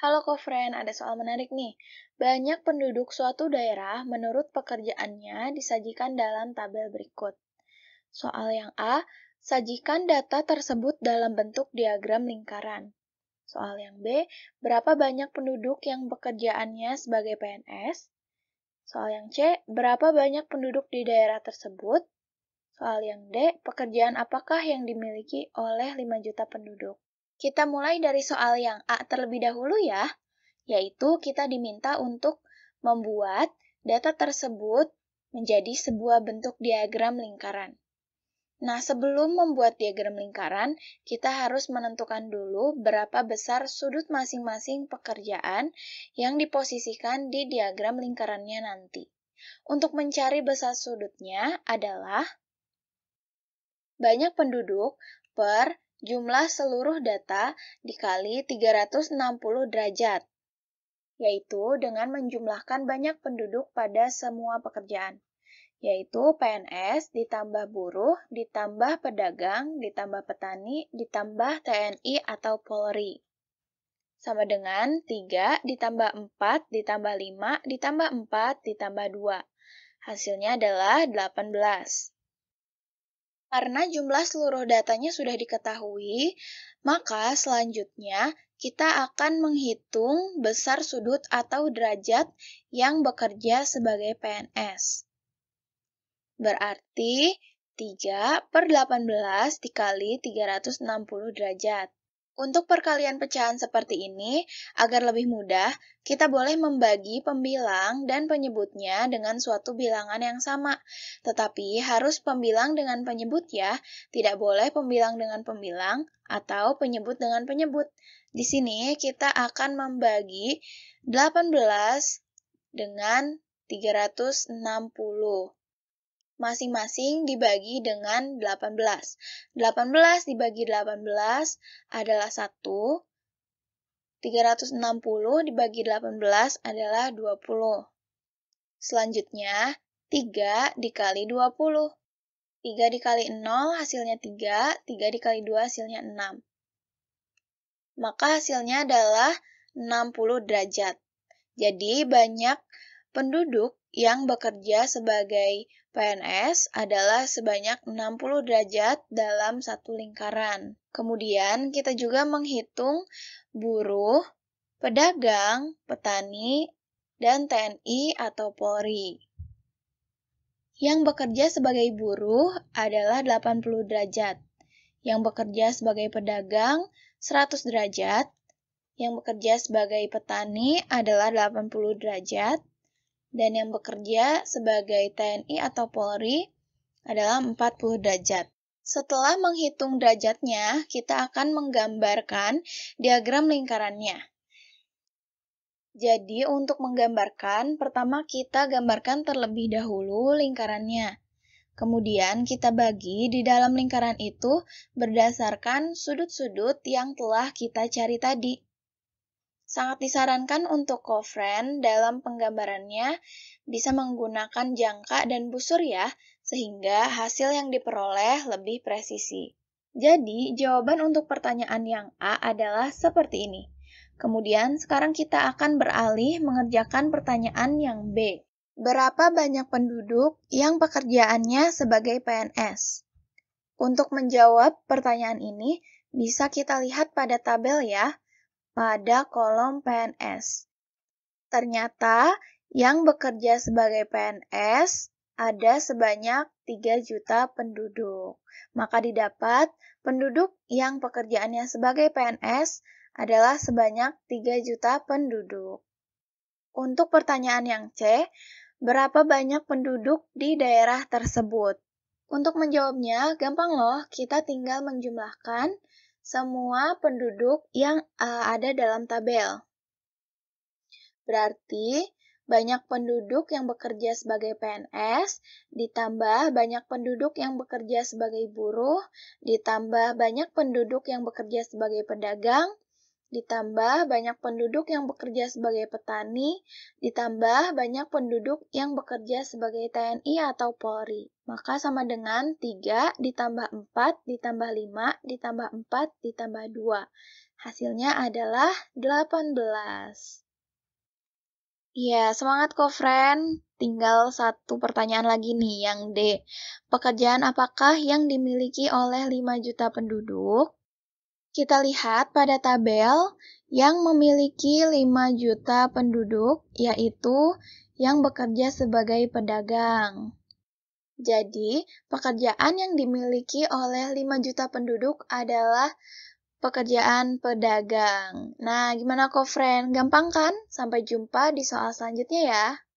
Halo co-friend, ada soal menarik nih. Banyak penduduk suatu daerah menurut pekerjaannya disajikan dalam tabel berikut. Soal yang A, sajikan data tersebut dalam bentuk diagram lingkaran. Soal yang B, berapa banyak penduduk yang pekerjaannya sebagai PNS? Soal yang C, berapa banyak penduduk di daerah tersebut? Soal yang D, pekerjaan apakah yang dimiliki oleh 5 juta penduduk? Kita mulai dari soal yang A terlebih dahulu ya, yaitu kita diminta untuk membuat data tersebut menjadi sebuah bentuk diagram lingkaran. Nah, sebelum membuat diagram lingkaran, kita harus menentukan dulu berapa besar sudut masing-masing pekerjaan yang diposisikan di diagram lingkarannya nanti. Untuk mencari besar sudutnya adalah banyak penduduk per jumlah seluruh data dikali 360 derajat, yaitu dengan menjumlahkan banyak penduduk pada semua pekerjaan, yaitu PNS ditambah buruh ditambah pedagang ditambah petani ditambah TNI atau Polri. Sama dengan 3 ditambah 4 ditambah 5 ditambah 4 ditambah 2. Hasilnya adalah 18. Karena jumlah seluruh datanya sudah diketahui, maka selanjutnya kita akan menghitung besar sudut atau derajat yang bekerja sebagai PNS. Berarti 3 per 18 dikali 360 derajat. Untuk perkalian pecahan seperti ini, agar lebih mudah, kita boleh membagi pembilang dan penyebutnya dengan suatu bilangan yang sama. Tetapi harus pembilang dengan penyebut ya, tidak boleh pembilang dengan pembilang atau penyebut dengan penyebut. Di sini kita akan membagi 18 dengan 360 masing-masing dibagi dengan 18. 18 dibagi 18 adalah 1. 360 dibagi 18 adalah 20. Selanjutnya, 3 dikali 20. 3 dikali 0 hasilnya 3, 3 dikali 2 hasilnya 6. Maka hasilnya adalah 60 derajat. Jadi banyak penduduk yang bekerja sebagai PNS adalah sebanyak 60 derajat dalam satu lingkaran. Kemudian kita juga menghitung buruh, pedagang, petani, dan TNI atau Polri. Yang bekerja sebagai buruh adalah 80 derajat, yang bekerja sebagai pedagang 100 derajat, yang bekerja sebagai petani adalah 80 derajat, dan yang bekerja sebagai TNI atau Polri adalah 40 derajat. Setelah menghitung derajatnya, kita akan menggambarkan diagram lingkarannya. Jadi, untuk menggambarkan, pertama kita gambarkan terlebih dahulu lingkarannya. Kemudian kita bagi di dalam lingkaran itu berdasarkan sudut-sudut yang telah kita cari tadi. Sangat disarankan untuk kofren dalam penggambarannya bisa menggunakan jangka dan busur ya, sehingga hasil yang diperoleh lebih presisi. Jadi, jawaban untuk pertanyaan yang A adalah seperti ini. Kemudian, sekarang kita akan beralih mengerjakan pertanyaan yang B. Berapa banyak penduduk yang pekerjaannya sebagai PNS? Untuk menjawab pertanyaan ini, bisa kita lihat pada tabel ya pada kolom PNS. Ternyata yang bekerja sebagai PNS ada sebanyak 3 juta penduduk. Maka didapat penduduk yang pekerjaannya sebagai PNS adalah sebanyak 3 juta penduduk. Untuk pertanyaan yang C, berapa banyak penduduk di daerah tersebut? Untuk menjawabnya, gampang loh, kita tinggal menjumlahkan semua penduduk yang eh, ada dalam tabel. Berarti banyak penduduk yang bekerja sebagai PNS, ditambah banyak penduduk yang bekerja sebagai buruh, ditambah banyak penduduk yang bekerja sebagai pedagang, ditambah banyak penduduk yang bekerja sebagai petani, ditambah banyak penduduk yang bekerja sebagai TNI atau Polri. Maka sama dengan 3 ditambah 4 ditambah 5 ditambah 4 ditambah 2. Hasilnya adalah 18. Ya, semangat kok, friend. Tinggal satu pertanyaan lagi nih, yang D. Pekerjaan apakah yang dimiliki oleh 5 juta penduduk? Kita lihat pada tabel yang memiliki 5 juta penduduk, yaitu yang bekerja sebagai pedagang. Jadi, pekerjaan yang dimiliki oleh 5 juta penduduk adalah pekerjaan pedagang. Nah, gimana kok, friend? Gampang kan? Sampai jumpa di soal selanjutnya ya.